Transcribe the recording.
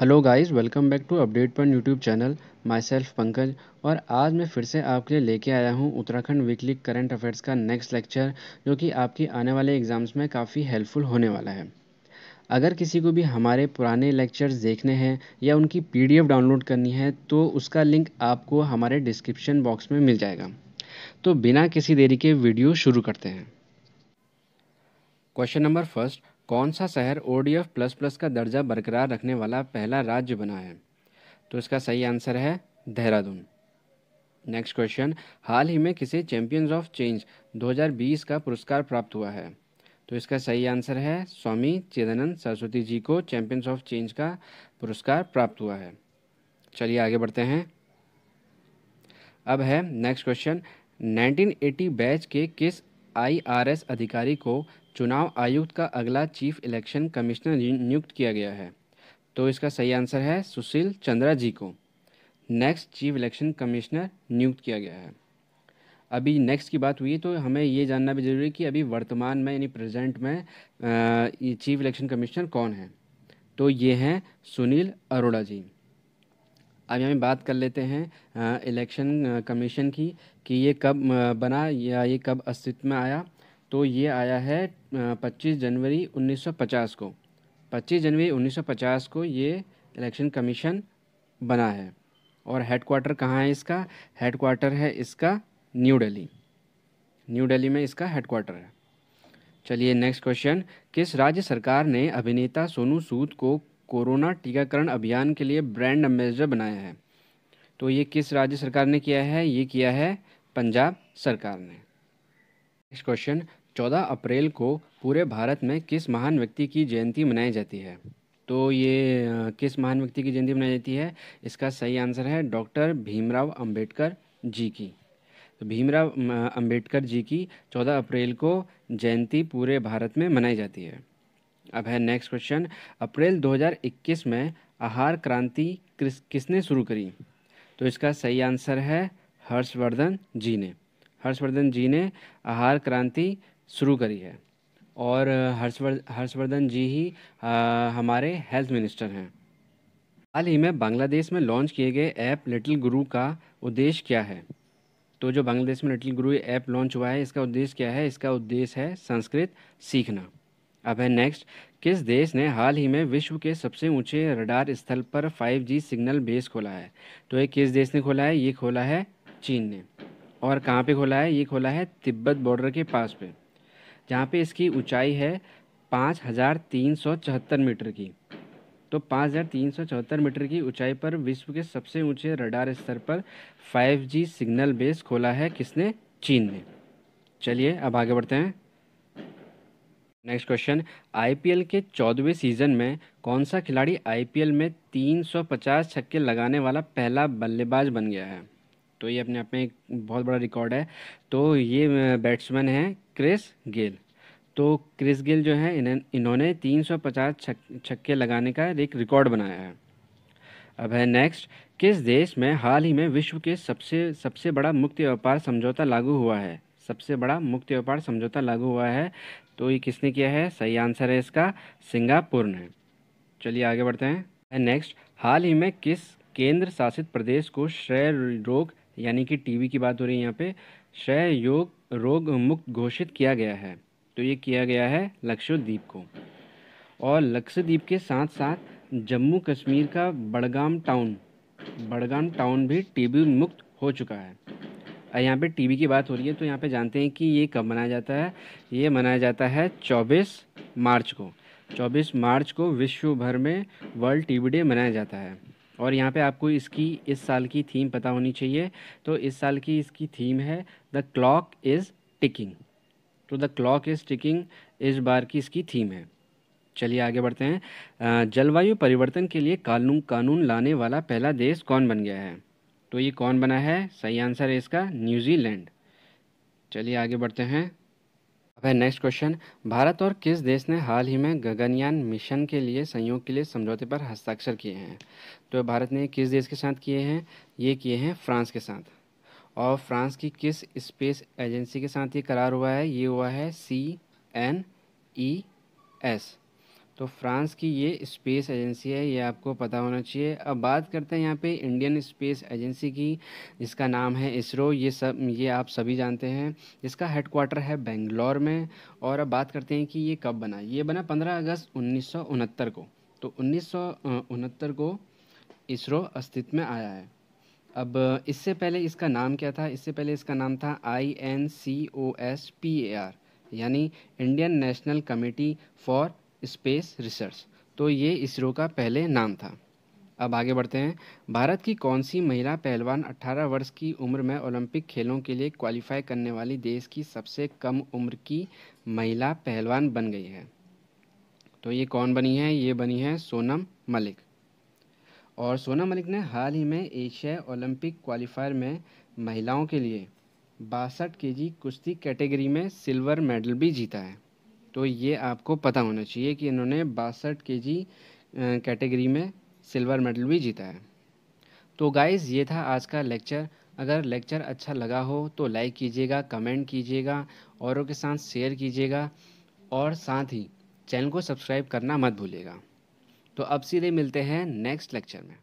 hello guys welcome back to update पर YouTube channel myself Pankaj और आज मैं फिर से आपके लिए लेके आया हूँ उत्तराखंड वीकली करंट अफेयर्स का नेक्स्ट लेक्चर जो कि आपकी आने वाले एग्जाम्स में काफ़ी हेल्पफुल होने वाला है अगर किसी को भी हमारे पुराने लेक्चर्स देखने हैं या उनकी पी डाउनलोड करनी है तो उसका लिंक आपको हमारे डिस्क्रिप्शन बॉक्स में मिल जाएगा तो बिना किसी देरी के वीडियो शुरू करते हैं क्वेश्चन नंबर फर्स्ट कौन सा शहर O D F plus plus का दर्जा बरकरार रखने वाला पहला राज्य बना है तो इसका सही आंसर है देहरादून नेक्स्ट क्वेश्चन हाल ही में किसे चैंपियंस ऑफ चेंज 2020 का पुरस्कार प्राप्त हुआ है तो इसका सही आंसर है स्वामी चेदानंद सरस्वती जी को चैंपियंस ऑफ चेंज का पुरस्कार प्राप्त हुआ है चलिए आगे बढ़ते हैं अब है नेक्स्ट क्वेश्चन 1980 बैच के किस आईआरएस अधिकारी को चुनाव आयुक्त का अगला चीफ इलेक्शन कमिश्नर नियुक्त किया गया है तो इसका सही आंसर है सुशील चंद्रा जी को नेक्स्ट चीफ इलेक्शन कमिश्नर नियुक्त किया गया है अभी नेक्स्ट की बात हुई तो हमें ये जानना भी जरूरी है कि अभी वर्तमान में यानी प्रेजेंट में चीफ इलेक्शन कमिश्नर कौन है तो ये हैं सुनील अरोड़ा जी अभी हमें बात कर लेते हैं इलेक्शन कमीशन की कि ये कब बना या ये कब अस्तित्व में आया तो ये आया है 25 जनवरी 1950 को 25 जनवरी 1950 को ये इलेक्शन कमीशन बना है और हेड क्वार्टर कहाँ है इसका हेड क्वार्टर है इसका न्यू दिल्ली न्यू दिल्ली में इसका हेड क्वार्टर है चलिए नेक्स्ट क्वेश्चन किस राज्य सरकार ने अभिनेता सोनू सूद को कोरोना टीकाकरण अभियान के लिए ब्रांड एम्बेसडर बनाया है तो ये किस राज्य सरकार ने किया है ये किया है पंजाब सरकार ने नेक्स्ट क्वेश्चन 14 अप्रैल को पूरे भारत में किस महान व्यक्ति की जयंती मनाई जाती है तो ये किस महान व्यक्ति की जयंती मनाई जाती है इसका सही आंसर है डॉक्टर भीमराव अंबेडकर जी की तो भीमराव अंबेडकर जी की 14 अप्रैल को जयंती पूरे भारत में मनाई जाती है अब है नेक्स्ट क्वेश्चन अप्रैल 2021 में आहार क्रांति किसने शुरू करी तो इसका सही आंसर है हर्षवर्धन जी ने हर्षवर्धन जी ने आहार क्रांति शुरू करी है और हर्षवर्ध हर्षवर्धन जी ही आ, हमारे हेल्थ मिनिस्टर हैं हाल ही में बांग्लादेश में लॉन्च किए गए ऐप लिटिल गुरु का उद्देश्य क्या है तो जो बांग्लादेश में लिटिल गुरु ऐप लॉन्च हुआ है इसका उद्देश्य क्या है इसका उद्देश्य है संस्कृत सीखना अब है नेक्स्ट किस देश ने हाल ही में विश्व के सबसे ऊंचे रडार स्थल पर 5G सिग्नल बेस खोला है तो ये किस देश ने खोला है ये खोला है चीन ने और कहाँ पे खोला है ये खोला है तिब्बत बॉर्डर के पास पे जहाँ पे इसकी ऊंचाई है पाँच हज़ार तीन सौ चौहत्तर मीटर की तो पाँच हज़ार तीन सौ चौहत्तर मीटर की ऊंचाई पर विश्व के सबसे ऊंचे रडार स्तर पर 5G सिग्नल बेस खोला है किसने चीन ने चलिए अब आगे बढ़ते हैं नेक्स्ट क्वेश्चन आईपीएल के चौदहवें सीजन में कौन सा खिलाड़ी आईपीएल में 350 छक्के लगाने वाला पहला बल्लेबाज बन गया है तो ये अपने आप में एक बहुत बड़ा रिकॉर्ड है तो ये बैट्समैन हैं क्रिस गेल तो क्रिस गेल जो है इन्होंने 350 छक्के लगाने का एक रिकॉर्ड बनाया है अब है नेक्स्ट किस देश में हाल ही में विश्व के सबसे सबसे बड़ा मुक्त व्यापार समझौता लागू हुआ है सबसे बड़ा मुक्त व्यापार समझौता लागू हुआ है तो ये किसने किया है सही आंसर है इसका सिंगापुर ने चलिए आगे बढ़ते हैं नेक्स्ट हाल ही में किस केंद्र शासित प्रदेश को क्षय रोग यानी कि टीबी की बात हो रही है यहाँ पे क्षय योग रोग मुक्त घोषित किया गया है तो ये किया गया है लक्षद्वीप को और लक्षद्वीप के साथ साथ जम्मू कश्मीर का बड़गाम टाउन बड़गाम टाउन भी टीबी मुक्त हो चुका है यहाँ पे टीवी की बात हो रही है तो यहाँ पे जानते हैं कि ये कब मनाया जाता है ये मनाया जाता है 24 मार्च को 24 मार्च को विश्व भर में वर्ल्ड टीवी डे मनाया जाता है और यहाँ पे आपको इसकी इस साल की थीम पता होनी चाहिए तो इस साल की इसकी थीम है द क्लॉक इज़ टिकिंग तो द क्लॉक इज़ टिकिंग इस बार की इसकी थीम है चलिए आगे बढ़ते हैं जलवायु परिवर्तन के लिए कानून कानून लाने वाला पहला देश कौन बन गया है तो ये कौन बना है सही आंसर है इसका न्यूजीलैंड चलिए आगे बढ़ते हैं अब है नेक्स्ट क्वेश्चन भारत और किस देश ने हाल ही में गगनयान मिशन के लिए संयोग के लिए समझौते पर हस्ताक्षर किए हैं तो भारत ने किस देश के साथ किए हैं ये किए हैं फ्रांस के साथ और फ्रांस की किस स्पेस एजेंसी के साथ ये करार हुआ है ये हुआ है सी एन ई एस तो फ्रांस की ये स्पेस एजेंसी है ये आपको पता होना चाहिए अब बात करते हैं यहाँ पे इंडियन स्पेस एजेंसी की जिसका नाम है इसरो ये सब ये आप सभी जानते हैं जिसका क्वार्टर है बेंगलोर में और अब बात करते हैं कि ये कब बना ये बना पंद्रह अगस्त उन्नीस को तो उन्नीस को इसरो अस्तित्व में आया है अब इससे पहले इसका नाम क्या था इससे पहले इसका नाम था I N C O S P A R यानी Indian National Committee for Space Research तो ये इसरो का पहले नाम था अब आगे बढ़ते हैं भारत की कौन सी महिला पहलवान 18 वर्ष की उम्र में ओलंपिक खेलों के लिए क्वालिफाई करने वाली देश की सबसे कम उम्र की महिला पहलवान बन गई है तो ये कौन बनी है ये बनी है सोनम मलिक और सोनम मलिक ने हाल ही में एशिया ओलंपिक क्वालिफायर में महिलाओं के लिए बासठ के कुश्ती कैटेगरी में सिल्वर मेडल भी जीता है तो ये आपको पता होना चाहिए कि इन्होंने बासठ के जी कैटेगरी में सिल्वर मेडल भी जीता है तो गाइज़ ये था आज का लेक्चर अगर लेक्चर अच्छा लगा हो तो लाइक कीजिएगा कमेंट कीजिएगा औरों के साथ शेयर कीजिएगा और साथ ही चैनल को सब्सक्राइब करना मत भूलिएगा तो अब सीधे मिलते हैं नेक्स्ट लेक्चर में